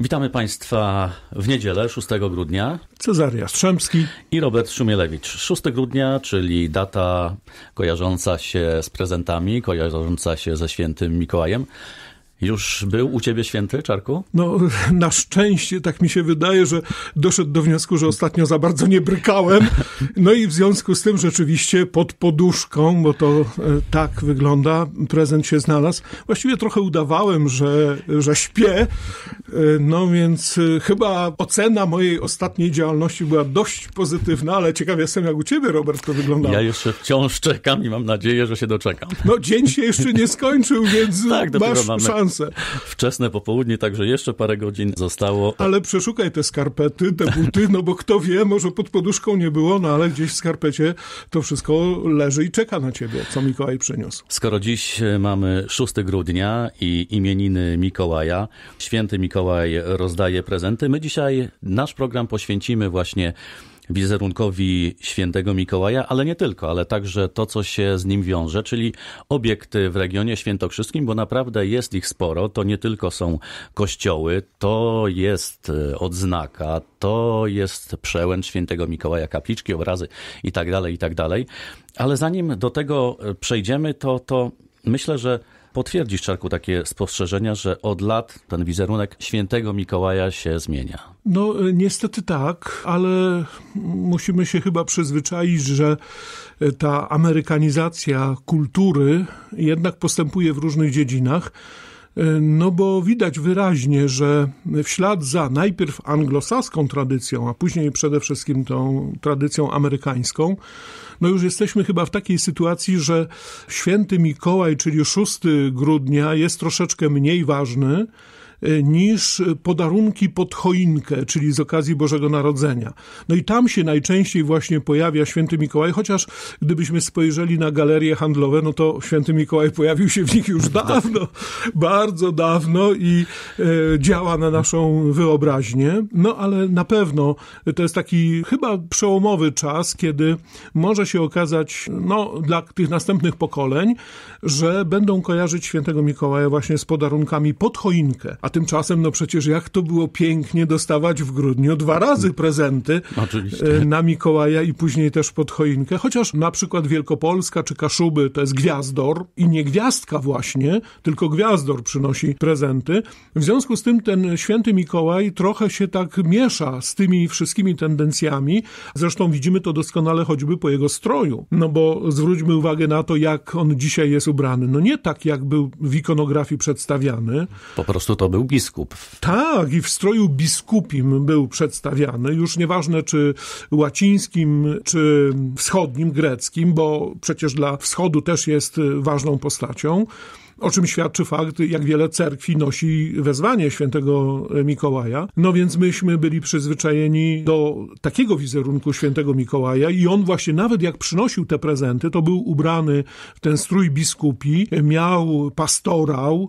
Witamy Państwa w niedzielę 6 grudnia. Cezary Jastrzębski i Robert Szumielewicz. 6 grudnia, czyli data kojarząca się z prezentami, kojarząca się ze świętym Mikołajem. Już był u ciebie święty, Czarku? No, na szczęście tak mi się wydaje, że doszedł do wniosku, że ostatnio za bardzo nie brykałem. No i w związku z tym rzeczywiście pod poduszką, bo to e, tak wygląda, prezent się znalazł. Właściwie trochę udawałem, że, że śpię. E, no więc e, chyba ocena mojej ostatniej działalności była dość pozytywna, ale ciekaw jestem, jak u ciebie, Robert, to wygląda? Ja jeszcze wciąż czekam i mam nadzieję, że się doczekam. No dzień się jeszcze nie skończył, więc tak, masz mamy... szansę szanse. Wczesne popołudnie, także jeszcze parę godzin zostało. Ale przeszukaj te skarpety, te buty, no bo kto wie, może pod poduszką nie było, no ale gdzieś w skarpecie to wszystko leży i czeka na ciebie, co Mikołaj przyniósł. Skoro dziś e, mamy 6 grudnia i imieniny Mikołaja, święty Mikołaj rozdaje prezenty, my dzisiaj nasz program poświęcimy właśnie wizerunkowi świętego Mikołaja, ale nie tylko, ale także to, co się z nim wiąże, czyli obiekty w regionie świętokrzyskim, bo naprawdę jest ich sporo. To nie tylko są kościoły, to jest e, odznaka, to jest przełęcz świętego Mikołaja, kapliczki, obrazy itd., tak itd. Tak ale zanim do tego e, przejdziemy, to, to myślę, że Potwierdzisz, Czarku, takie spostrzeżenia, że od lat ten wizerunek świętego Mikołaja się zmienia. No, e, niestety tak, ale musimy się chyba przyzwyczaić, że e, ta amerykanizacja kultury jednak postępuje w różnych dziedzinach. E, no bo widać wyraźnie, że w ślad za najpierw anglosaską tradycją, a później przede wszystkim tą tradycją amerykańską, no już jesteśmy chyba w takiej sytuacji, że święty Mikołaj, czyli 6 grudnia, jest troszeczkę mniej ważny, Y, niż podarunki pod choinkę, czyli z okazji Bożego Narodzenia. No i tam się najczęściej właśnie pojawia święty Mikołaj, chociaż gdybyśmy spojrzeli na galerie handlowe, no to święty Mikołaj pojawił się w nich już tak. dawno, bardzo dawno i e, działa na naszą wyobraźnię. No ale na pewno to jest taki chyba przełomowy czas, kiedy może się okazać, no dla tych następnych pokoleń, że będą kojarzyć świętego Mikołaja właśnie z podarunkami pod choinkę. A tymczasem, no przecież jak to było pięknie dostawać w grudniu dwa razy prezenty no, Oczywiście. E, na Mikołaja i później też pod choinkę. Chociaż na przykład Wielkopolska czy Kaszuby to jest gwiazdor i nie gwiazdka właśnie, tylko gwiazdor przynosi prezenty. W związku z tym ten święty Mikołaj trochę się tak miesza z tymi wszystkimi tendencjami. Zresztą widzimy to doskonale choćby po jego stroju. No bo zwróćmy uwagę na to, jak on dzisiaj jest ubrany. No nie tak, jak był w ikonografii przedstawiany. Po prostu to był był biskup. Tak, i w stroju biskupim był przedstawiany, już nieważne czy łacińskim, czy wschodnim, greckim, bo przecież dla wschodu też jest ważną postacią o czym świadczy fakt, jak wiele cerkwi nosi wezwanie świętego Mikołaja. No więc myśmy byli przyzwyczajeni do takiego wizerunku świętego Mikołaja i on właśnie nawet jak przynosił te prezenty, to był ubrany w ten strój biskupi, miał pastorał,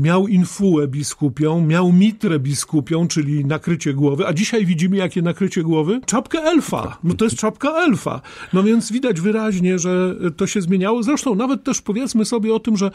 miał infuę biskupią, miał mitrę biskupią, czyli nakrycie głowy, a dzisiaj widzimy jakie nakrycie głowy? Czapkę elfa. No to jest czapka elfa. No więc widać wyraźnie, że to się zmieniało. Zresztą nawet też powiedzmy sobie o tym, że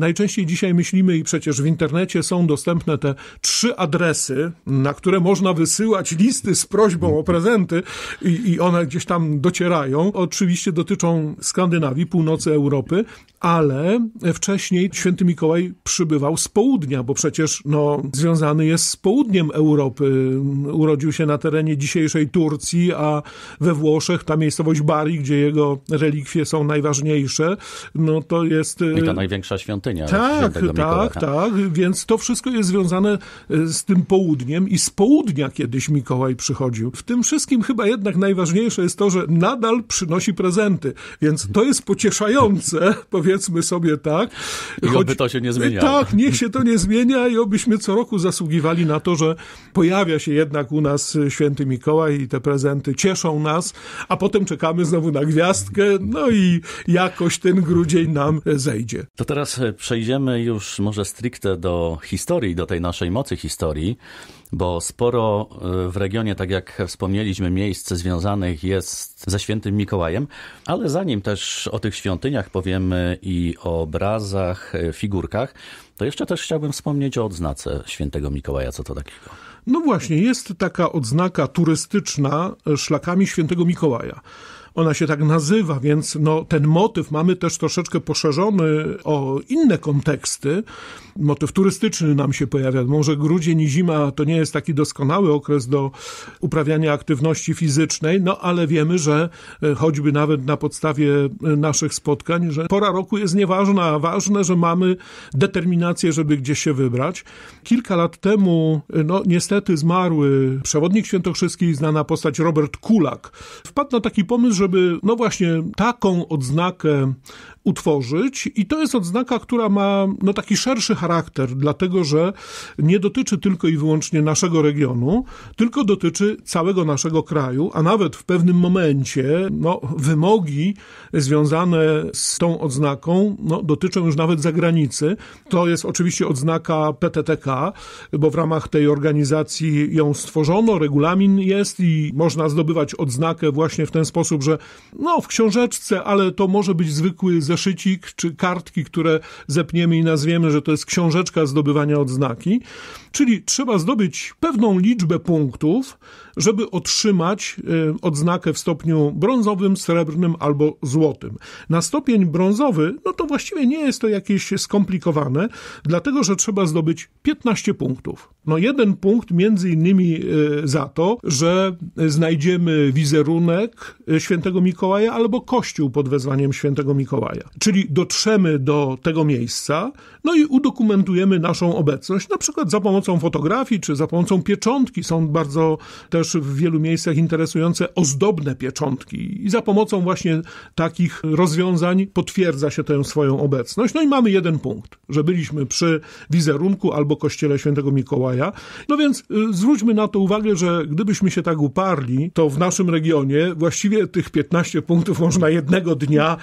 najczęściej dzisiaj myślimy i przecież w internecie są dostępne te trzy adresy, na które można wysyłać listy z prośbą o prezenty i, i one gdzieś tam docierają. Oczywiście dotyczą Skandynawii, północy Europy, ale wcześniej święty Mikołaj przybywał z południa, bo przecież no, związany jest z południem Europy. Urodził się na terenie dzisiejszej Turcji, a we Włoszech ta miejscowość Bari, gdzie jego relikwie są najważniejsze, no to jest... I ta y, największa świątynia tak, tak, tak. Więc to wszystko jest związane e, z tym południem i z południa kiedyś Mikołaj przychodził. W tym wszystkim chyba jednak najważniejsze jest to, że nadal przynosi prezenty, więc to jest pocieszające, powiedzmy sobie tak. I oby to się nie zmieniało. Tak, niech się to nie zmienia i obyśmy co roku zasługiwali na to, że pojawia się jednak u nas święty Mikołaj i te prezenty cieszą nas, a potem czekamy znowu na gwiazdkę, no i jakoś ten grudzień nam zejdzie. To teraz e, przejdziemy już może stricte do historii, do tej naszej mocy historii, bo sporo e, w regionie, tak jak wspomnieliśmy, miejsc związanych jest ze świętym Mikołajem, ale zanim też o tych świątyniach powiemy i o obrazach, e, figurkach, to jeszcze też chciałbym wspomnieć o odznace świętego Mikołaja. Co to takiego? No właśnie, jest taka odznaka turystyczna e, szlakami świętego Mikołaja. Ona się tak nazywa, więc no, ten motyw mamy też troszeczkę poszerzony o inne konteksty. Motyw turystyczny nam się pojawia. Może grudzień i zima to nie jest taki doskonały okres do uprawiania aktywności fizycznej, no ale wiemy, że e, choćby nawet na podstawie e, naszych spotkań, że pora roku jest nieważna, a ważne, że mamy determinację, żeby gdzieś się wybrać. Kilka lat temu, e, no niestety zmarły przewodnik świętokrzyski, znana postać Robert Kulak. Wpadł na taki pomysł, żeby, no właśnie, taką odznakę utworzyć i to jest odznaka, która ma no, taki szerszy charakter, dlatego że nie dotyczy tylko i wyłącznie naszego regionu, tylko dotyczy całego naszego kraju, a nawet w pewnym momencie no, wymogi związane z tą odznaką no, dotyczą już nawet zagranicy. To jest oczywiście odznaka PTTK, bo w ramach tej organizacji ją stworzono, regulamin jest i można zdobywać odznakę właśnie w ten sposób, że no, w książeczce, ale to może być zwykły zeszycik czy kartki, które zepniemy i nazwiemy, że to jest książeczka zdobywania odznaki, Czyli trzeba zdobyć pewną liczbę punktów, żeby otrzymać e, odznakę w stopniu brązowym, srebrnym albo złotym. Na stopień brązowy, no to właściwie nie jest to jakieś skomplikowane, dlatego że trzeba zdobyć 15 punktów. No jeden punkt między innymi e, za to, że znajdziemy wizerunek e, świętego Mikołaja albo kościół pod wezwaniem świętego Mikołaja. Czyli dotrzemy do tego miejsca, no i udokumentujemy naszą obecność, na przykład za pomocą pomocą fotografii czy za pomocą pieczątki. Są bardzo też w wielu miejscach interesujące ozdobne pieczątki i za pomocą właśnie takich rozwiązań potwierdza się tę swoją obecność. No i mamy jeden punkt, że byliśmy przy wizerunku albo kościele świętego Mikołaja. No więc y, zwróćmy na to uwagę, że gdybyśmy się tak uparli, to w naszym regionie właściwie tych 15 punktów można jednego dnia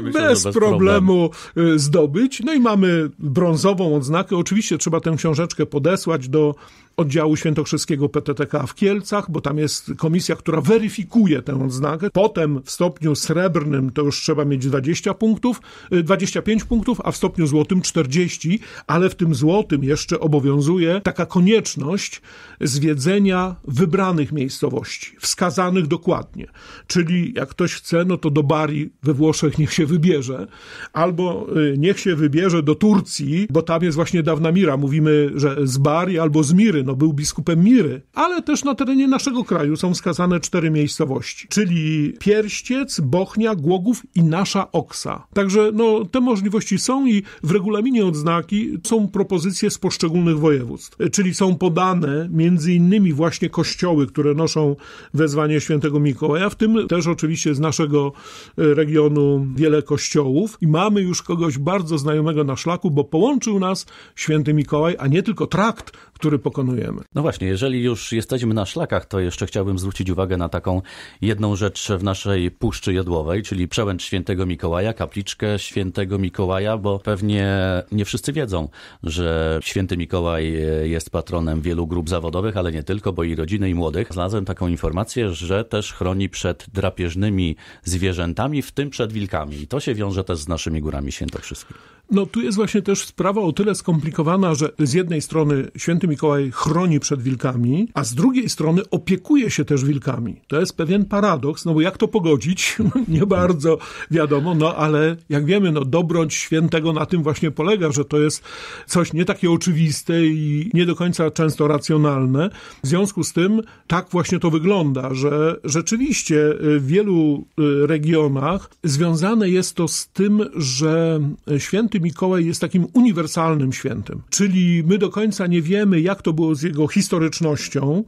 y, bez, problemu y, zdobyć. No i mamy brązową odznakę. Oczywiście trzeba tę książeczkę podesłać do oddziału świętokrzyskiego PTTK w Kielcach, bo tam jest komisja, która weryfikuje tę odznakę. Potem w stopniu srebrnym to już trzeba mieć 20 punktów, 25 y, punktów, a w stopniu złotym 40, ale w tym złotym jeszcze obowiązuje taka konieczność zwiedzenia wybranych miejscowości, wskazanych dokładnie. Czyli jak ktoś chce, no to do Bari we Włoszech niech się wybierze, albo y, niech się wybierze do Turcji, bo tam jest właśnie dawna mira. Mówimy, że z Bari albo z Miry. No no, był biskupem Miry, ale też na terenie naszego kraju są wskazane cztery miejscowości, czyli Pierściec, Bochnia, Głogów i Nasza Oksa. Także no, te możliwości są i w regulaminie odznaki są propozycje z poszczególnych województw, czyli są podane między innymi właśnie kościoły, które noszą wezwanie świętego Mikołaja, w tym też oczywiście z naszego e, regionu wiele kościołów i mamy już kogoś bardzo znajomego na szlaku, bo połączył nas święty Mikołaj, a nie tylko trakt, który pokonał no właśnie, jeżeli już jesteśmy na szlakach, to jeszcze chciałbym zwrócić uwagę na taką jedną rzecz w naszej Puszczy Jodłowej, czyli przełęcz Świętego Mikołaja, kapliczkę Świętego Mikołaja, bo pewnie nie wszyscy wiedzą, że Święty Mikołaj jest patronem wielu grup zawodowych, ale nie tylko, bo i rodziny i młodych. Znalazłem taką informację, że też chroni przed drapieżnymi zwierzętami, w tym przed wilkami. I to się wiąże też z naszymi górami świętokrzyskimi. No tu jest właśnie też sprawa o tyle skomplikowana, że z jednej strony święty Mikołaj chroni przed wilkami, a z drugiej strony opiekuje się też wilkami. To jest pewien paradoks, no bo jak to pogodzić? Nie bardzo wiadomo, no ale jak wiemy, no dobroć świętego na tym właśnie polega, że to jest coś nie takie oczywiste i nie do końca często racjonalne. W związku z tym tak właśnie to wygląda, że rzeczywiście y, w wielu y, regionach związane jest to z tym, że święty święty Mikołaj jest takim uniwersalnym świętym, czyli my do końca nie wiemy, jak to było z jego historycznością,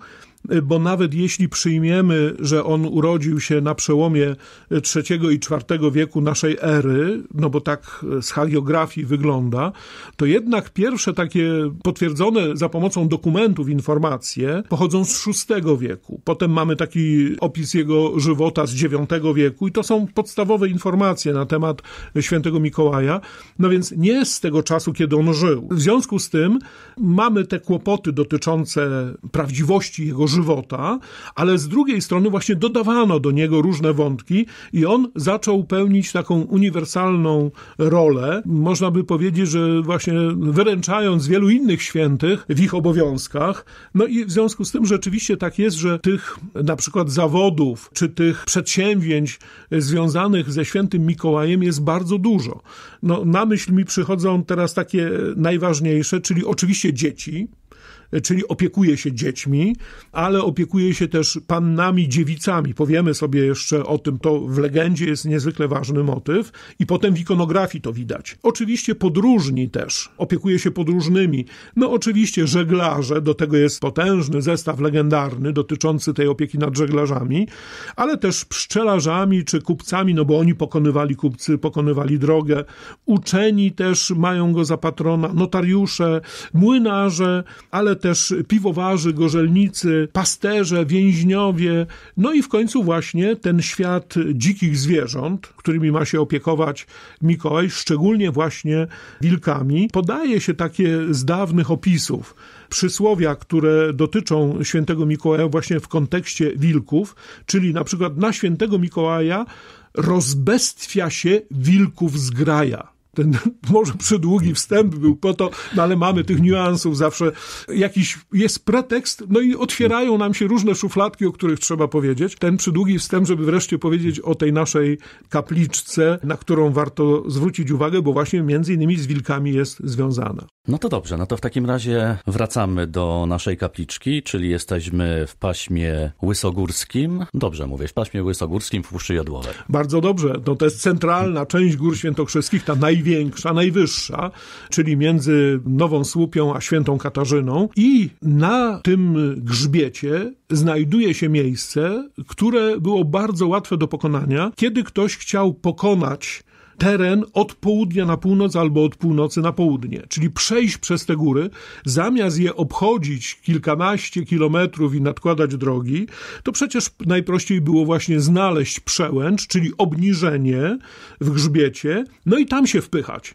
Y, bo nawet jeśli przyjmiemy, że on urodził się na przełomie y, III i IV wieku naszej ery, no bo tak y, z hagiografii wygląda, to jednak pierwsze takie potwierdzone za pomocą dokumentów informacje pochodzą z VI wieku. Potem mamy taki opis jego żywota z IX wieku i to są podstawowe informacje na temat świętego Mikołaja, no więc nie z tego czasu, kiedy on żył. W związku z tym mamy te kłopoty dotyczące prawdziwości jego żywota, ale z drugiej strony właśnie dodawano do niego różne wątki i on zaczął pełnić taką uniwersalną rolę. Można by powiedzieć, że właśnie wyręczając wielu innych świętych w ich obowiązkach. No i w związku z tym rzeczywiście tak jest, że tych na przykład zawodów czy tych przedsięwzięć związanych ze świętym Mikołajem jest bardzo dużo. No, na myśl mi przychodzą teraz takie najważniejsze, czyli oczywiście dzieci, czyli opiekuje się dziećmi, ale opiekuje się też pannami, dziewicami. Powiemy sobie jeszcze o tym, to w legendzie jest niezwykle ważny motyw i potem w ikonografii to widać. Oczywiście podróżni też, opiekuje się podróżnymi. No oczywiście żeglarze, do tego jest potężny zestaw legendarny dotyczący tej opieki nad żeglarzami, ale też pszczelarzami czy kupcami, no bo oni pokonywali kupcy, pokonywali drogę. Uczeni też mają go za patrona, notariusze, młynarze, ale też piwowarzy, gorzelnicy, pasterze, więźniowie, no i w końcu właśnie ten świat dzikich zwierząt, którymi ma się opiekować Mikołaj, szczególnie właśnie wilkami. Podaje się takie z dawnych opisów przysłowia, które dotyczą świętego Mikołaja właśnie w kontekście wilków, czyli na przykład na świętego Mikołaja rozbestwia się wilków zgraja ten może przydługi wstęp był po to, no ale mamy tych niuansów zawsze. Jakiś jest pretekst, no i otwierają nam się różne szufladki, o których trzeba powiedzieć. Ten przydługi wstęp, żeby wreszcie powiedzieć o tej naszej kapliczce, na którą warto zwrócić uwagę, bo właśnie między innymi z wilkami jest związana. No to dobrze, no to w takim razie wracamy do naszej kapliczki, czyli jesteśmy w paśmie łysogórskim. Dobrze mówię, w paśmie łysogórskim w Puszczy Jodłowej. Bardzo dobrze, no to jest centralna część Gór Świętokrzyskich, ta naj największa, najwyższa, czyli między Nową Słupią a Świętą Katarzyną. I na tym grzbiecie znajduje się miejsce, które było bardzo łatwe do pokonania, kiedy ktoś chciał pokonać teren od południa na północ albo od północy na południe, czyli przejść przez te góry, zamiast je obchodzić kilkanaście kilometrów i nadkładać drogi, to przecież najprościej było właśnie znaleźć przełęcz, czyli obniżenie w grzbiecie, no i tam się wpychać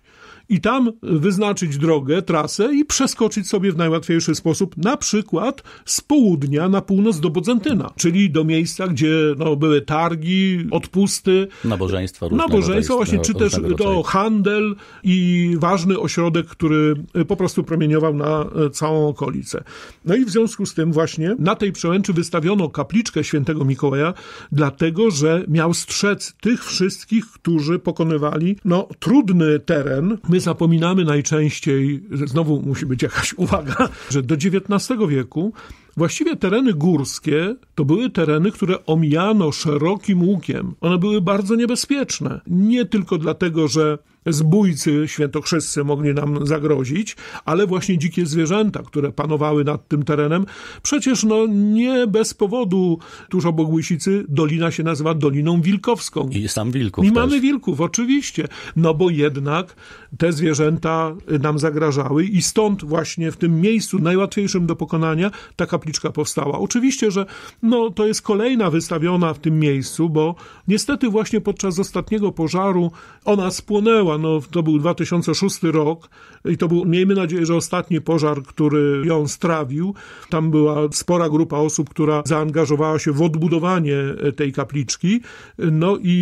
i tam wyznaczyć drogę, trasę i przeskoczyć sobie w najłatwiejszy sposób, na przykład z południa na północ do Bodzentyna, czyli do miejsca, gdzie no, były targi, odpusty. Nabożeństwa różne. Nabożeństwa właśnie, czy też to handel i ważny ośrodek, który y, po prostu promieniował na y, całą okolicę. No i w związku z tym właśnie na tej przełęczy wystawiono kapliczkę świętego Mikołaja, dlatego, że miał strzec tych wszystkich, którzy pokonywali no, trudny teren. My zapominamy najczęściej, że znowu musi być jakaś uwaga, że do XIX wieku właściwie tereny górskie to były tereny, które omijano szerokim łukiem. One były bardzo niebezpieczne. Nie tylko dlatego, że zbójcy świętokrzyscy mogli nam zagrozić, ale właśnie dzikie zwierzęta, które panowały nad tym terenem, przecież no nie bez powodu tuż obok Łysicy dolina się nazywa Doliną Wilkowską. I jest tam wilków I mamy wilków, oczywiście, no bo jednak te zwierzęta nam zagrażały i stąd właśnie w tym miejscu najłatwiejszym do pokonania ta kapliczka powstała. Oczywiście, że no to jest kolejna wystawiona w tym miejscu, bo niestety właśnie podczas ostatniego pożaru ona spłonęła zginęła. No, to był 2006 rok i to był, miejmy nadzieję, że ostatni pożar, który ją strawił. Tam była spora grupa osób, która zaangażowała się w odbudowanie e, tej kapliczki. No i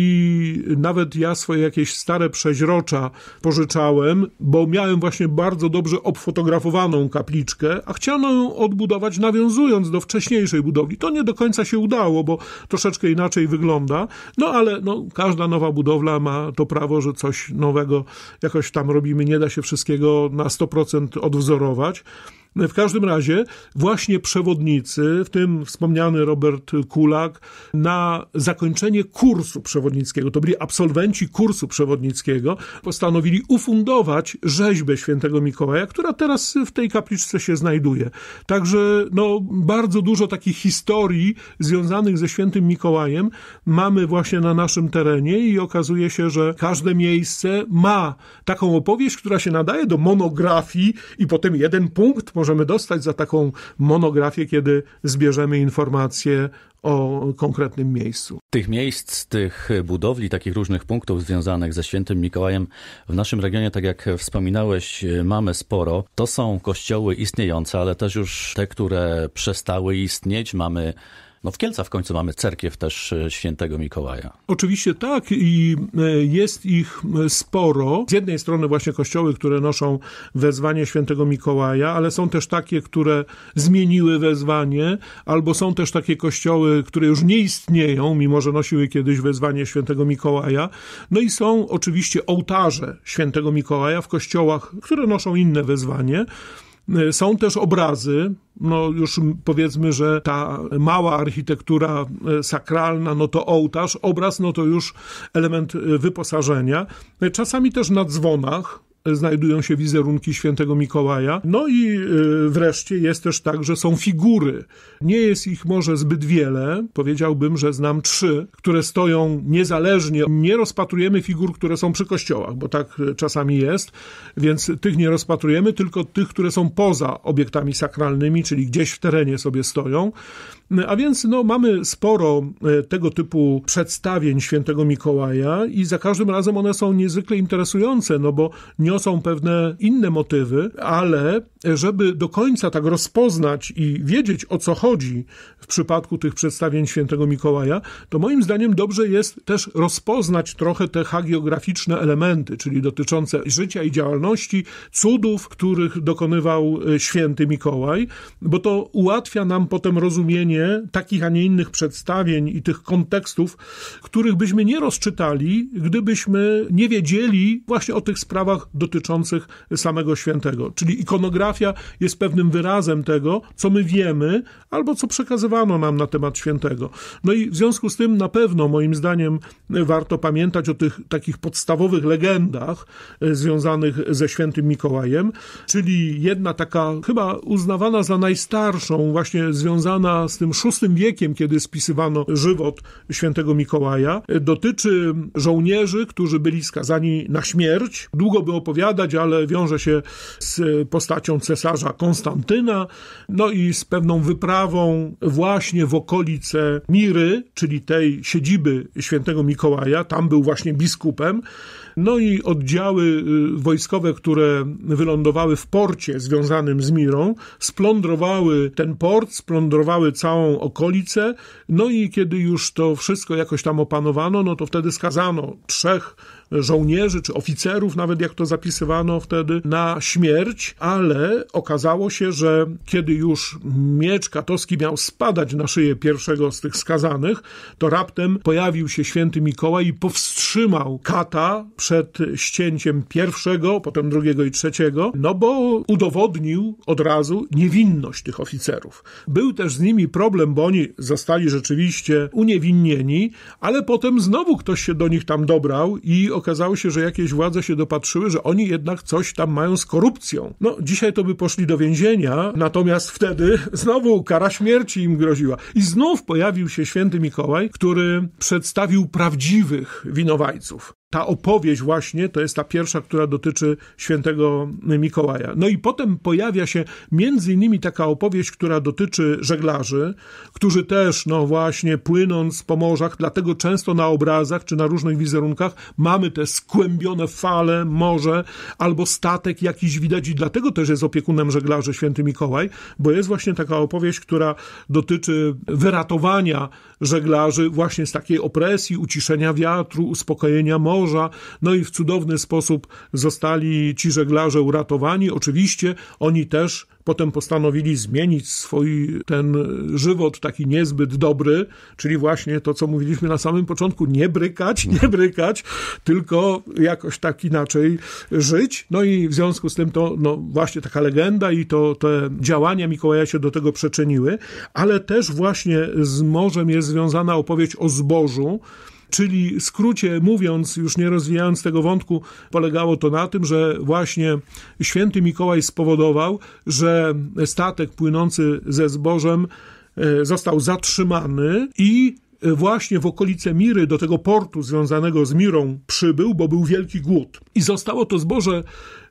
nawet ja swoje jakieś stare przeźrocza pożyczałem, bo miałem właśnie bardzo dobrze obfotografowaną kapliczkę, a chciano ją odbudować nawiązując do wcześniejszej budowli. To nie do końca się udało, bo troszeczkę inaczej wygląda. No ale no, każda nowa budowla ma to prawo, że coś nowego nowego jakoś tam robimy, nie da się wszystkiego na 100% odwzorować. No w każdym razie właśnie przewodnicy, w tym wspomniany Robert Kulak, na zakończenie kursu przewodnickiego, to byli absolwenci kursu przewodnickiego, postanowili ufundować rzeźbę świętego Mikołaja, która teraz w tej kapliczce się znajduje. Także no, bardzo dużo takich historii związanych ze świętym Mikołajem mamy właśnie na naszym terenie i okazuje się, że każde miejsce ma taką opowieść, która się nadaje do monografii i potem jeden punkt może możemy dostać za taką monografię, kiedy zbierzemy informacje o konkretnym miejscu. Tych miejsc, tych budowli, takich różnych punktów związanych ze świętym Mikołajem w naszym regionie, tak jak wspominałeś, mamy sporo. To są kościoły istniejące, ale też już te, które przestały istnieć. Mamy no w Kielcach w końcu mamy cerkiew też e, świętego Mikołaja. Oczywiście tak i e, jest ich e, sporo. Z jednej strony właśnie kościoły, które noszą wezwanie świętego Mikołaja, ale są też takie, które zmieniły wezwanie, albo są też takie kościoły, które już nie istnieją, mimo że nosiły kiedyś wezwanie świętego Mikołaja. No i są oczywiście ołtarze świętego Mikołaja w kościołach, które noszą inne wezwanie. E, są też obrazy, no już powiedzmy, że ta mała architektura e, sakralna, no to ołtarz, obraz, no to już element e, wyposażenia. Czasami też na dzwonach, znajdują się wizerunki świętego Mikołaja. No i y, wreszcie jest też tak, że są figury. Nie jest ich może zbyt wiele, powiedziałbym, że znam trzy, które stoją niezależnie. Nie rozpatrujemy figur, które są przy kościołach, bo tak y, czasami jest, więc tych nie rozpatrujemy, tylko tych, które są poza obiektami sakralnymi, czyli gdzieś w terenie sobie stoją. No, a więc no, mamy sporo e, tego typu przedstawień świętego Mikołaja i za każdym razem one są niezwykle interesujące, no bo niosą pewne inne motywy, ale żeby do końca tak rozpoznać i wiedzieć o co chodzi w przypadku tych przedstawień świętego Mikołaja, to moim zdaniem dobrze jest też rozpoznać trochę te hagiograficzne elementy, czyli dotyczące życia i działalności, cudów, których dokonywał e, święty Mikołaj, bo to ułatwia nam potem rozumienie takich, a nie innych przedstawień i tych kontekstów, których byśmy nie rozczytali, gdybyśmy nie wiedzieli właśnie o tych sprawach dotyczących samego świętego. Czyli ikonografia jest pewnym wyrazem tego, co my wiemy albo co przekazywano nam na temat świętego. No i w związku z tym na pewno moim zdaniem warto pamiętać o tych takich podstawowych legendach e, związanych ze świętym Mikołajem, czyli jedna taka chyba uznawana za najstarszą, właśnie związana z tym VI wiekiem, kiedy spisywano żywot świętego Mikołaja, dotyczy żołnierzy, którzy byli skazani na śmierć. Długo by opowiadać, ale wiąże się z postacią cesarza Konstantyna, no i z pewną wyprawą właśnie w okolice Miry, czyli tej siedziby świętego Mikołaja. Tam był właśnie biskupem. No i oddziały y, wojskowe, które wylądowały w porcie związanym z Mirą, splądrowały ten port, splądrowały całą okolicę. No i kiedy już to wszystko jakoś tam opanowano, no to wtedy skazano trzech żołnierzy czy oficerów, nawet jak to zapisywano wtedy, na śmierć, ale okazało się, że kiedy już miecz katowski miał spadać na szyję pierwszego z tych skazanych, to raptem pojawił się święty Mikołaj i powstrzymał kata przed ścięciem pierwszego, potem drugiego i trzeciego, no bo udowodnił od razu niewinność tych oficerów. Był też z nimi problem, bo oni zostali rzeczywiście uniewinnieni, ale potem znowu ktoś się do nich tam dobrał i okazało się, że jakieś władze się dopatrzyły, że oni jednak coś tam mają z korupcją. No, dzisiaj to by poszli do więzienia, natomiast wtedy znowu kara śmierci im groziła. I znów pojawił się święty Mikołaj, który przedstawił prawdziwych winowajców ta opowieść właśnie to jest ta pierwsza, która dotyczy świętego Mikołaja. No i potem pojawia się między innymi taka opowieść, która dotyczy żeglarzy, którzy też, no właśnie, płynąc po morzach, dlatego często na obrazach czy na różnych wizerunkach mamy te skłębione fale, morze albo statek jakiś widać i dlatego też jest opiekunem żeglarzy święty Mikołaj, bo jest właśnie taka opowieść, która dotyczy wyratowania żeglarzy właśnie z takiej opresji, uciszenia wiatru, uspokojenia morza. No i w cudowny sposób zostali ci żeglarze uratowani. Oczywiście oni też Potem postanowili zmienić swój ten żywot taki niezbyt dobry, czyli właśnie to, co mówiliśmy na samym początku, nie brykać, nie brykać, tylko jakoś tak inaczej żyć. No i w związku z tym to no, właśnie taka legenda i to te działania Mikołaja się do tego przyczyniły, ale też właśnie z morzem jest związana opowieść o zbożu, Czyli w skrócie mówiąc, już nie rozwijając tego wątku, polegało to na tym, że właśnie święty Mikołaj spowodował, że statek płynący ze zbożem e, został zatrzymany i e, właśnie w okolice Miry do tego portu związanego z Mirą przybył, bo był wielki głód. I zostało to zboże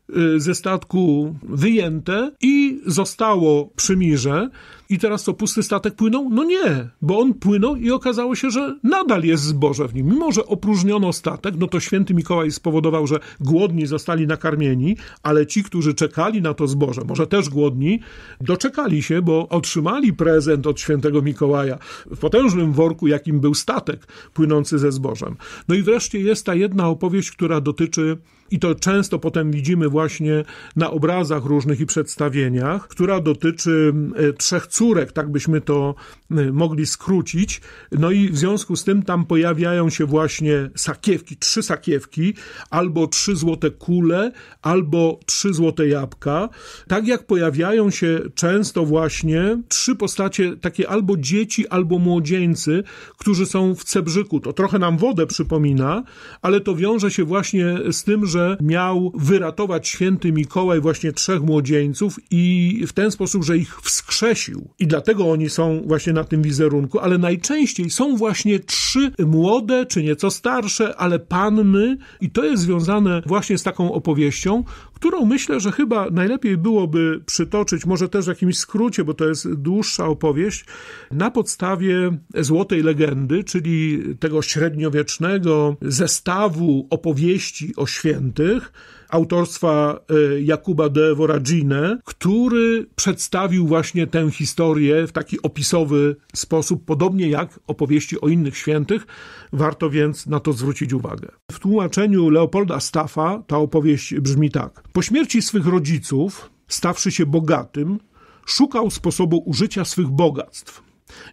e, ze statku wyjęte i zostało przy Mirze i teraz to pusty statek płynął? No nie, bo on płynął i okazało się, że nadal jest zboże w nim. Mimo, że opróżniono statek, no to święty Mikołaj spowodował, że głodni zostali nakarmieni, ale ci, którzy czekali na to zboże, może też głodni, doczekali się, bo otrzymali prezent od świętego Mikołaja w potężnym worku, jakim był statek płynący ze zbożem. No i wreszcie jest ta jedna opowieść, która dotyczy i to często potem widzimy właśnie na obrazach różnych i przedstawieniach, która dotyczy e, trzech córek, tak byśmy to e, mogli skrócić. No i w związku z tym tam pojawiają się właśnie sakiewki, trzy sakiewki, albo trzy złote kule, albo trzy złote jabłka. Tak jak pojawiają się często właśnie trzy postacie, takie albo dzieci, albo młodzieńcy, którzy są w Cebrzyku. To trochę nam wodę przypomina, ale to wiąże się właśnie z tym, że że miał wyratować święty Mikołaj właśnie trzech młodzieńców i w ten sposób, że ich wskrzesił. I dlatego oni są właśnie na tym wizerunku, ale najczęściej są właśnie trzy młode, czy nieco starsze, ale panny, i to jest związane właśnie z taką opowieścią, którą myślę, że chyba najlepiej byłoby przytoczyć, może też w jakimś skrócie, bo to jest dłuższa opowieść, na podstawie Złotej Legendy, czyli tego średniowiecznego zestawu opowieści o świętych, autorstwa e, Jakuba de Voragine, który przedstawił właśnie tę historię w taki opisowy sposób, podobnie jak opowieści o innych świętych. Warto więc na to zwrócić uwagę. W tłumaczeniu Leopolda Staffa ta opowieść brzmi tak. Po śmierci swych rodziców, stawszy się bogatym, szukał sposobu użycia swych bogactw.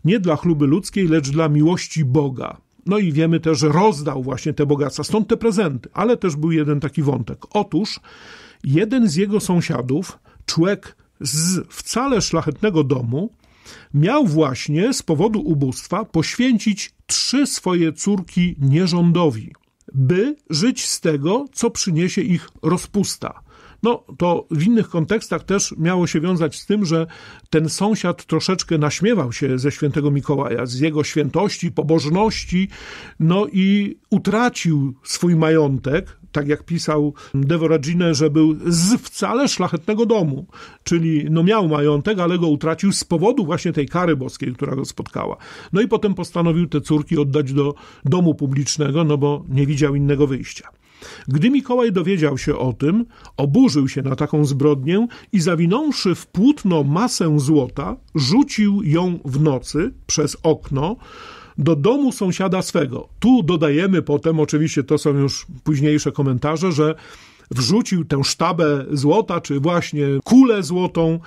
Nie dla chluby ludzkiej, lecz dla miłości Boga – no i wiemy też, że rozdał właśnie te bogactwa, stąd te prezenty. Ale też był jeden taki wątek. Otóż jeden z jego sąsiadów, człowiek z wcale szlachetnego domu, miał właśnie z powodu ubóstwa poświęcić trzy swoje córki nierządowi, by żyć z tego, co przyniesie ich rozpusta no to w innych kontekstach też miało się wiązać z tym, że ten sąsiad troszeczkę naśmiewał się ze świętego Mikołaja, z jego świętości, pobożności, no i utracił swój majątek, tak jak pisał Devoragine, że był z wcale szlachetnego domu, czyli no miał majątek, ale go utracił z powodu właśnie tej kary boskiej, która go spotkała. No i potem postanowił te córki oddać do domu publicznego, no bo nie widział innego wyjścia. Gdy Mikołaj dowiedział się o tym, oburzył się na taką zbrodnię i zawinąwszy w płótno masę złota, rzucił ją w nocy przez okno do domu sąsiada swego. Tu dodajemy potem, oczywiście to są już późniejsze komentarze, że wrzucił tę sztabę złota, czy właśnie kulę złotą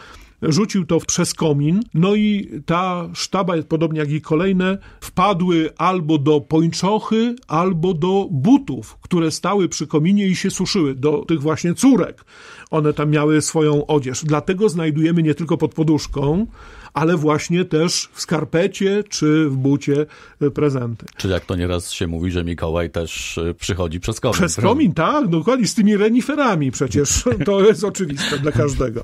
rzucił to przez komin, no i ta sztaba, podobnie jak i kolejne, wpadły albo do pończochy, albo do butów, które stały przy kominie i się suszyły, do tych właśnie córek. One tam miały swoją odzież. Dlatego znajdujemy nie tylko pod poduszką, ale właśnie też w skarpecie czy w bucie e, prezenty. Czy jak to nieraz się mówi, że Mikołaj też e, przychodzi przez komin. Przez komin, tak, no dokładnie, z tymi reniferami przecież. To jest oczywiste dla każdego.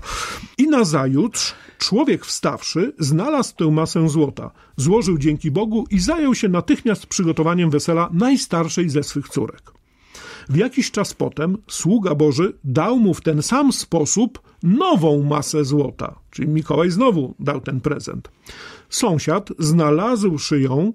I nazajutrz człowiek wstawszy znalazł tę masę złota, złożył dzięki Bogu i zajął się natychmiast przygotowaniem wesela najstarszej ze swych córek. W jakiś czas potem sługa Boży dał mu w ten sam sposób nową masę złota. Czyli Mikołaj znowu dał ten prezent. Sąsiad, znalazłszy ją,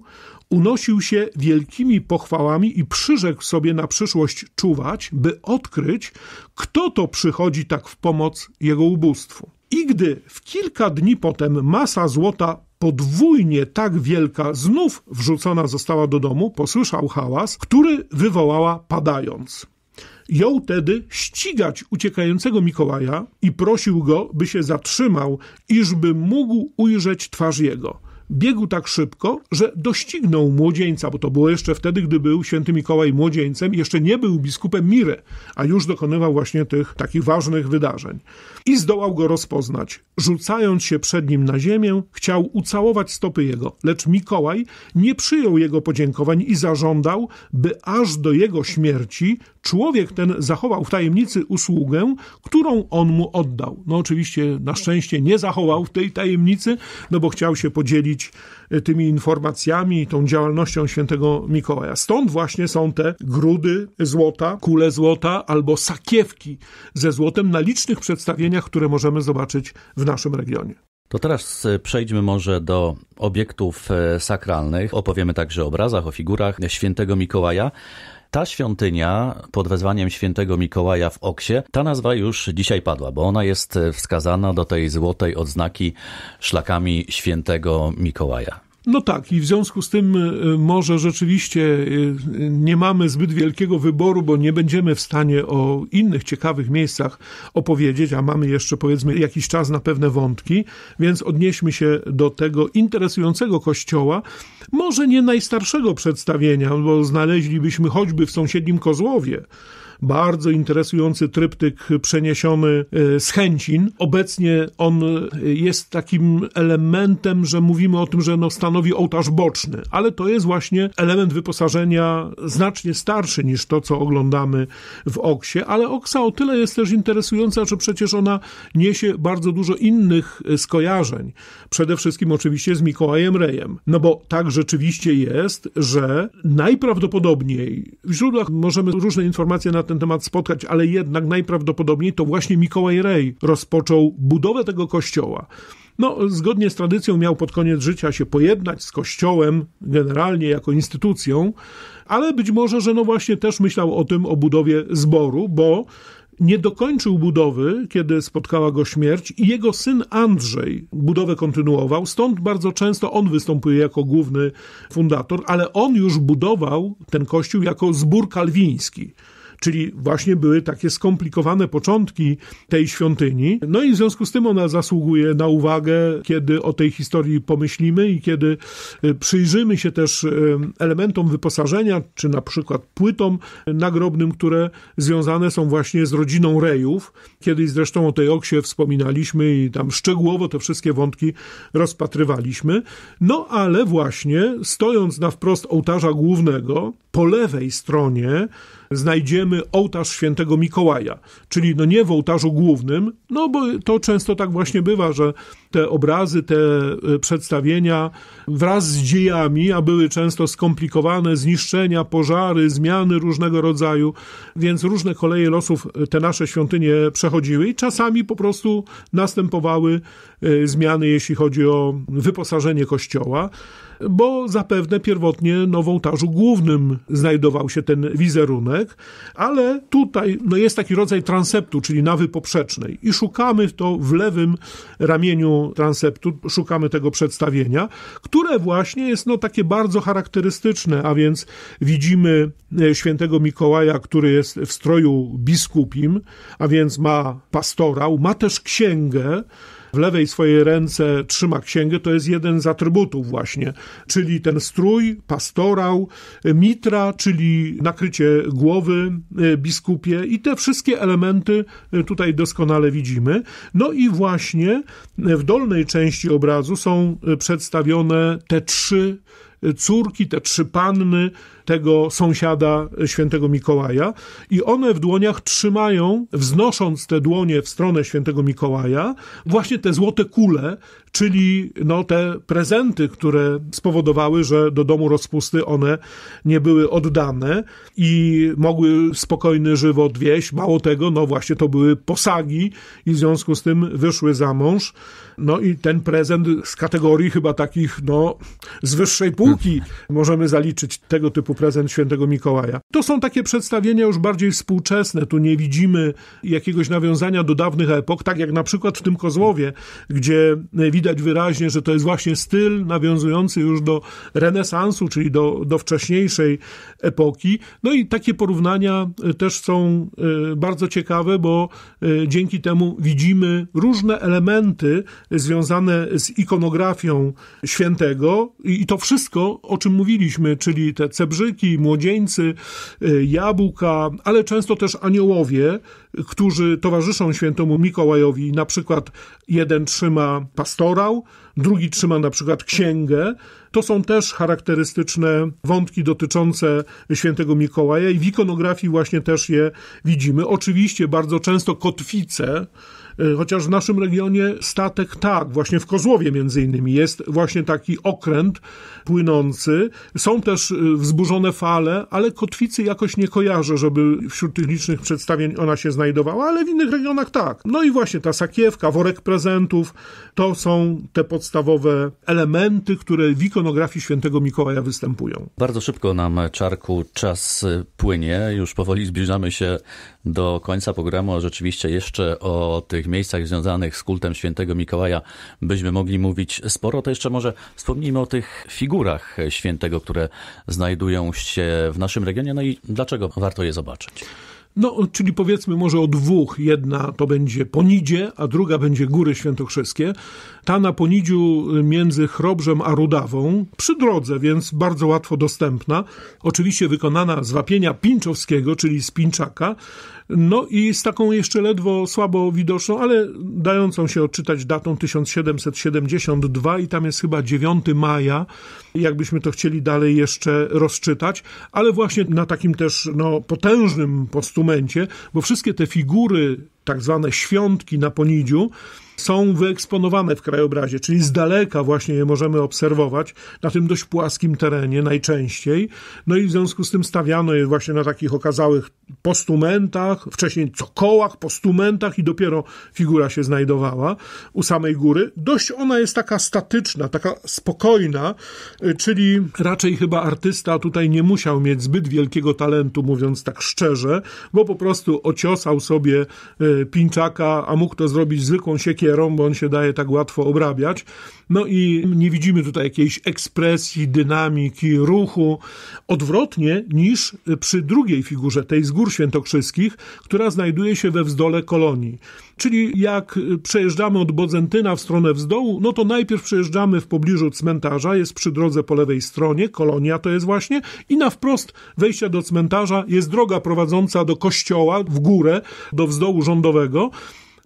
unosił się wielkimi pochwałami i przyrzekł sobie na przyszłość czuwać, by odkryć, kto to przychodzi tak w pomoc jego ubóstwu. I gdy w kilka dni potem masa złota podwójnie tak wielka znów wrzucona została do domu, posłyszał hałas, który wywołała padając. Jął tedy ścigać uciekającego Mikołaja i prosił go, by się zatrzymał, iżby mógł ujrzeć twarz jego. Biegł tak szybko, że doścignął młodzieńca, bo to było jeszcze wtedy, gdy był święty Mikołaj młodzieńcem, jeszcze nie był biskupem Mire, a już dokonywał właśnie tych takich ważnych wydarzeń. I zdołał go rozpoznać. Rzucając się przed nim na ziemię, chciał ucałować stopy jego, lecz Mikołaj nie przyjął jego podziękowań i zażądał, by aż do jego śmierci człowiek ten zachował w tajemnicy usługę, którą on mu oddał. No oczywiście na szczęście nie zachował w tej tajemnicy, no bo chciał się podzielić dzielić y, tymi informacjami i tą działalnością świętego Mikołaja. Stąd właśnie są te grudy złota, kule złota albo sakiewki ze złotem na licznych przedstawieniach, które możemy zobaczyć w naszym regionie. To teraz y, przejdźmy może do obiektów y, sakralnych. Opowiemy także o obrazach, o figurach świętego Mikołaja. Ta świątynia pod wezwaniem świętego Mikołaja w Oksie, ta nazwa już dzisiaj padła, bo ona jest wskazana do tej złotej odznaki szlakami świętego Mikołaja. No tak, i w związku z tym e, może rzeczywiście e, nie mamy zbyt wielkiego wyboru, bo nie będziemy w stanie o innych ciekawych miejscach opowiedzieć, a mamy jeszcze powiedzmy jakiś czas na pewne wątki, więc odnieśmy się do tego interesującego kościoła, może nie najstarszego przedstawienia, bo znaleźlibyśmy choćby w sąsiednim Kozłowie, bardzo interesujący tryptyk przeniesiony e, z Chęcin. Obecnie on e, jest takim elementem, że mówimy o tym, że no stanowi ołtarz boczny, ale to jest właśnie element wyposażenia znacznie starszy niż to, co oglądamy w Oksie, ale Oksa o tyle jest też interesująca, że przecież ona niesie bardzo dużo innych e, skojarzeń. Przede wszystkim oczywiście z Mikołajem Rejem. No bo tak rzeczywiście jest, że najprawdopodobniej w źródłach możemy różne informacje na ten temat spotkać, ale jednak najprawdopodobniej to właśnie Mikołaj Rej rozpoczął budowę tego kościoła. No, zgodnie z tradycją miał pod koniec życia się pojednać z kościołem, generalnie jako instytucją, ale być może, że no właśnie też myślał o tym, o budowie zboru, bo nie dokończył budowy, kiedy spotkała go śmierć, i jego syn Andrzej budowę kontynuował. Stąd bardzo często on występuje jako główny fundator, ale on już budował ten kościół jako zbór kalwiński. Czyli właśnie były takie skomplikowane początki tej świątyni. No i w związku z tym ona zasługuje na uwagę, kiedy o tej historii pomyślimy i kiedy y, przyjrzymy się też y, elementom wyposażenia, czy na przykład płytom nagrobnym, które związane są właśnie z rodziną Rejów. Kiedyś zresztą o tej Oksie wspominaliśmy i tam szczegółowo te wszystkie wątki rozpatrywaliśmy. No ale właśnie stojąc na wprost ołtarza głównego, po lewej stronie znajdziemy ołtarz świętego Mikołaja, czyli no nie w ołtarzu głównym, no bo to często tak właśnie bywa, że te obrazy, te e, przedstawienia wraz z dziejami, a były często skomplikowane, zniszczenia, pożary, zmiany różnego rodzaju, więc różne koleje losów e, te nasze świątynie przechodziły i czasami po prostu następowały e, zmiany, jeśli chodzi o wyposażenie kościoła bo zapewne pierwotnie no, w ołtarzu głównym znajdował się ten wizerunek, ale tutaj no, jest taki rodzaj transeptu, czyli nawy poprzecznej i szukamy to w lewym ramieniu transeptu, szukamy tego przedstawienia, które właśnie jest no, takie bardzo charakterystyczne, a więc widzimy e, świętego Mikołaja, który jest w stroju biskupim, a więc ma pastorał, ma też księgę, w lewej swojej ręce trzyma księgę, to jest jeden z atrybutów właśnie, czyli ten strój, pastorał, mitra, czyli nakrycie głowy e, biskupie i te wszystkie elementy e, tutaj doskonale widzimy. No i właśnie e, w dolnej części obrazu są przedstawione te trzy córki, te trzy panny tego sąsiada świętego Mikołaja i one w dłoniach trzymają, wznosząc te dłonie w stronę świętego Mikołaja, właśnie te złote kule, czyli no, te prezenty, które spowodowały, że do domu rozpusty one nie były oddane i mogły spokojny żywot wieść. Mało tego, no właśnie to były posagi i w związku z tym wyszły za mąż. No i ten prezent z kategorii chyba takich, no, z wyższej półki możemy zaliczyć tego typu prezent świętego Mikołaja. To są takie przedstawienia już bardziej współczesne. Tu nie widzimy jakiegoś nawiązania do dawnych epok, tak jak na przykład w tym Kozłowie, gdzie widać wyraźnie, że to jest właśnie styl nawiązujący już do renesansu, czyli do, do wcześniejszej epoki. No i takie porównania e, też są e, bardzo ciekawe, bo e, dzięki temu widzimy różne elementy związane z ikonografią świętego i to wszystko, o czym mówiliśmy, czyli te cebrzyki, młodzieńcy, y, jabłka, ale często też aniołowie, którzy towarzyszą świętemu Mikołajowi. Na przykład jeden trzyma pastorał, drugi trzyma na przykład księgę. To są też charakterystyczne wątki dotyczące świętego Mikołaja i w ikonografii właśnie też je widzimy. Oczywiście bardzo często kotwice, E, chociaż w naszym regionie statek tak, właśnie w Kozłowie między innymi jest właśnie taki okręt płynący. Są też e, wzburzone fale, ale kotwicy jakoś nie kojarzę, żeby wśród tych licznych przedstawień ona się znajdowała, ale w innych regionach tak. No i właśnie ta sakiewka, worek prezentów, to są te podstawowe elementy, które w ikonografii świętego Mikołaja występują. Bardzo szybko nam, Czarku, czas płynie. Już powoli zbliżamy się do końca programu. Rzeczywiście jeszcze o tych miejscach związanych z kultem świętego Mikołaja byśmy mogli mówić sporo. To jeszcze może wspomnijmy o tych figurach świętego, które znajdują się w naszym regionie, no i dlaczego warto je zobaczyć. No, czyli powiedzmy może o dwóch. Jedna to będzie Ponidzie, a druga będzie Góry Świętokrzyskie. Ta na Ponidziu y, między Chrobrzem a Rudawą, przy drodze, więc bardzo łatwo dostępna. Oczywiście wykonana z wapienia pinczowskiego, czyli z pinczaka. No i z taką jeszcze ledwo słabo widoczną, ale dającą się odczytać datą 1772 i tam jest chyba 9 maja, jakbyśmy to chcieli dalej jeszcze rozczytać, ale właśnie na takim też no, potężnym postulacie instrumencie, bo wszystkie te figury, tak zwane świątki na Ponidziu, są wyeksponowane w krajobrazie, czyli z daleka właśnie je możemy obserwować na tym dość płaskim terenie najczęściej. No i w związku z tym stawiano je właśnie na takich okazałych postumentach, wcześniej cokołach, postumentach i dopiero figura się znajdowała u samej góry. Dość ona jest taka statyczna, taka spokojna, y, czyli raczej chyba artysta tutaj nie musiał mieć zbyt wielkiego talentu, mówiąc tak szczerze, bo po prostu ociosał sobie y, pińczaka, a mógł to zrobić zwykłą siekierą bo on się daje tak łatwo obrabiać. No i nie widzimy tutaj jakiejś ekspresji, dynamiki, ruchu, odwrotnie niż przy drugiej figurze, tej z Gór Świętokrzyskich, która znajduje się we wzdole kolonii. Czyli jak przejeżdżamy od Bodzentyna w stronę wzdołu, no to najpierw przejeżdżamy w pobliżu cmentarza, jest przy drodze po lewej stronie, kolonia to jest właśnie, i na wprost wejścia do cmentarza jest droga prowadząca do kościoła w górę, do wzdołu rządowego.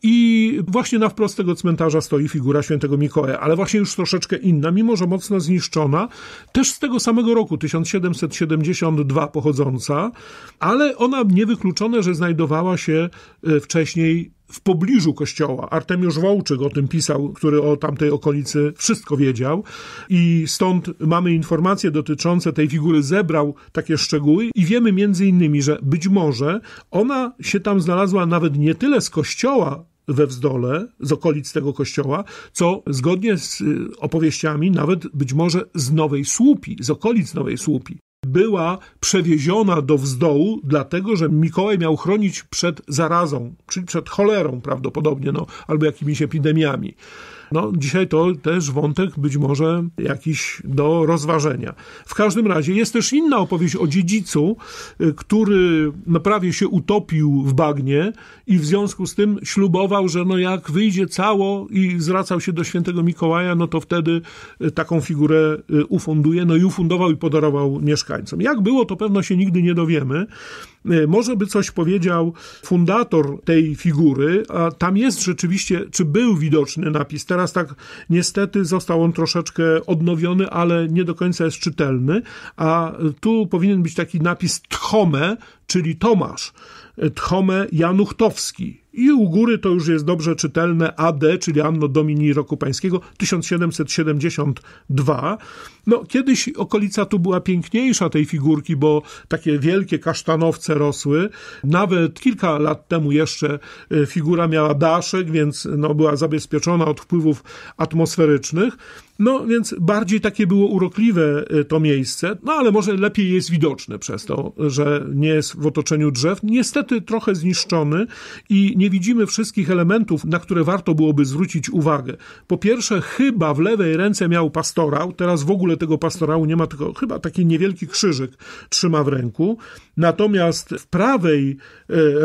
I właśnie na wprost tego cmentarza stoi figura świętego Mikołaja, ale właśnie już troszeczkę inna, mimo że mocno zniszczona, też z tego samego roku, 1772 pochodząca, ale ona niewykluczone, że znajdowała się e, wcześniej w pobliżu kościoła. Artemiusz Wołczyk o tym pisał, który o tamtej okolicy wszystko wiedział i stąd mamy informacje dotyczące tej figury, zebrał takie szczegóły i wiemy między innymi, że być może ona się tam znalazła nawet nie tyle z kościoła, we Wzdole, z okolic tego kościoła, co zgodnie z y, opowieściami, nawet być może z Nowej Słupi, z okolic Nowej Słupi, była przewieziona do wzdołu, dlatego że Mikołaj miał chronić przed zarazą, czyli przed cholerą prawdopodobnie, no, albo jakimiś epidemiami. No, dzisiaj to też wątek być może jakiś do rozważenia. W każdym razie jest też inna opowieść o dziedzicu, y, który no, prawie się utopił w bagnie i w związku z tym ślubował, że no jak wyjdzie cało i zwracał się do świętego Mikołaja, no to wtedy y, taką figurę y, ufunduje. No i ufundował i podarował mieszkańcom. Jak było, to pewno się nigdy nie dowiemy. E, może by coś powiedział fundator tej figury, a tam jest rzeczywiście, czy był widoczny napis. Teraz tak niestety został on troszeczkę odnowiony, ale nie do końca jest czytelny, a tu powinien być taki napis Tchome, czyli Tomasz. E, Tchome Januchtowski, i u góry to już jest dobrze czytelne AD, czyli Anno Domini roku pańskiego 1772. No, kiedyś okolica tu była piękniejsza tej figurki, bo takie wielkie kasztanowce rosły. Nawet kilka lat temu jeszcze y, figura miała daszek, więc no, była zabezpieczona od wpływów atmosferycznych. No więc bardziej takie było urokliwe y, to miejsce, no ale może lepiej jest widoczne przez to, że nie jest w otoczeniu drzew. Niestety trochę zniszczony i nie widzimy wszystkich elementów, na które warto byłoby zwrócić uwagę. Po pierwsze, chyba w lewej ręce miał pastorał, teraz w ogóle tego pastorału nie ma, tylko chyba taki niewielki krzyżyk trzyma w ręku. Natomiast w prawej e,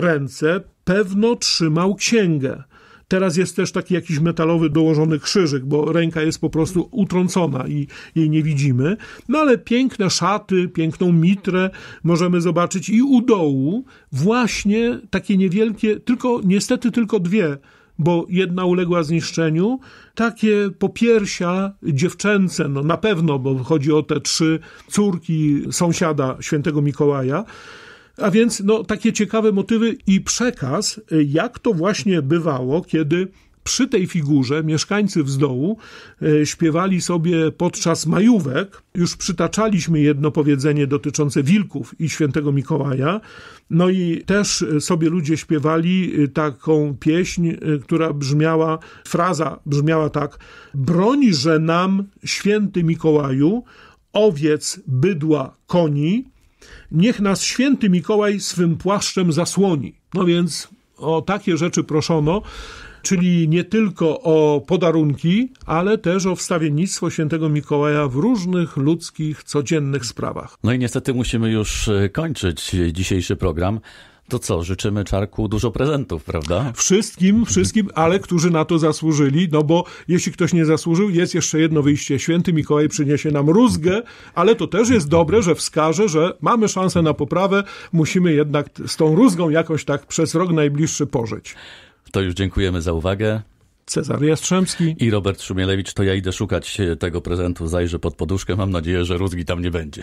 ręce pewno trzymał księgę. Teraz jest też taki jakiś metalowy dołożony krzyżyk, bo ręka jest po prostu utrącona i jej nie widzimy. No ale piękne szaty, piękną mitrę możemy zobaczyć i u dołu właśnie takie niewielkie, tylko niestety tylko dwie bo jedna uległa zniszczeniu, takie popiersia dziewczęce, no na pewno, bo chodzi o te trzy córki sąsiada świętego Mikołaja, a więc no, takie ciekawe motywy i przekaz, y, jak to właśnie bywało, kiedy przy tej figurze mieszkańcy wzdołu y, śpiewali sobie podczas majówek. Już przytaczaliśmy jedno powiedzenie dotyczące wilków i świętego Mikołaja. No i też y, sobie ludzie śpiewali taką pieśń, która brzmiała, fraza brzmiała tak: Broń, że nam święty Mikołaju, owiec, bydła, koni Niech nas święty Mikołaj swym płaszczem zasłoni. No więc o takie rzeczy proszono, czyli nie tylko o podarunki, ale też o wstawiennictwo świętego Mikołaja w różnych ludzkich, codziennych sprawach. No i niestety musimy już e, kończyć dzisiejszy program. To co, życzymy Czarku dużo prezentów, prawda? Wszystkim, wszystkim, ale którzy na to zasłużyli, no bo jeśli ktoś nie zasłużył, jest jeszcze jedno wyjście. Święty Mikołaj przyniesie nam rózgę, ale to też jest dobre, że wskaże, że mamy szansę na poprawę, musimy jednak z tą rózgą jakoś tak przez rok najbliższy pożyć. To już dziękujemy za uwagę. Cezar Jastrzębski. I Robert Szumielewicz, to ja idę szukać e, tego prezentu, zajrzę pod poduszkę, mam nadzieję, że rózgi tam nie będzie.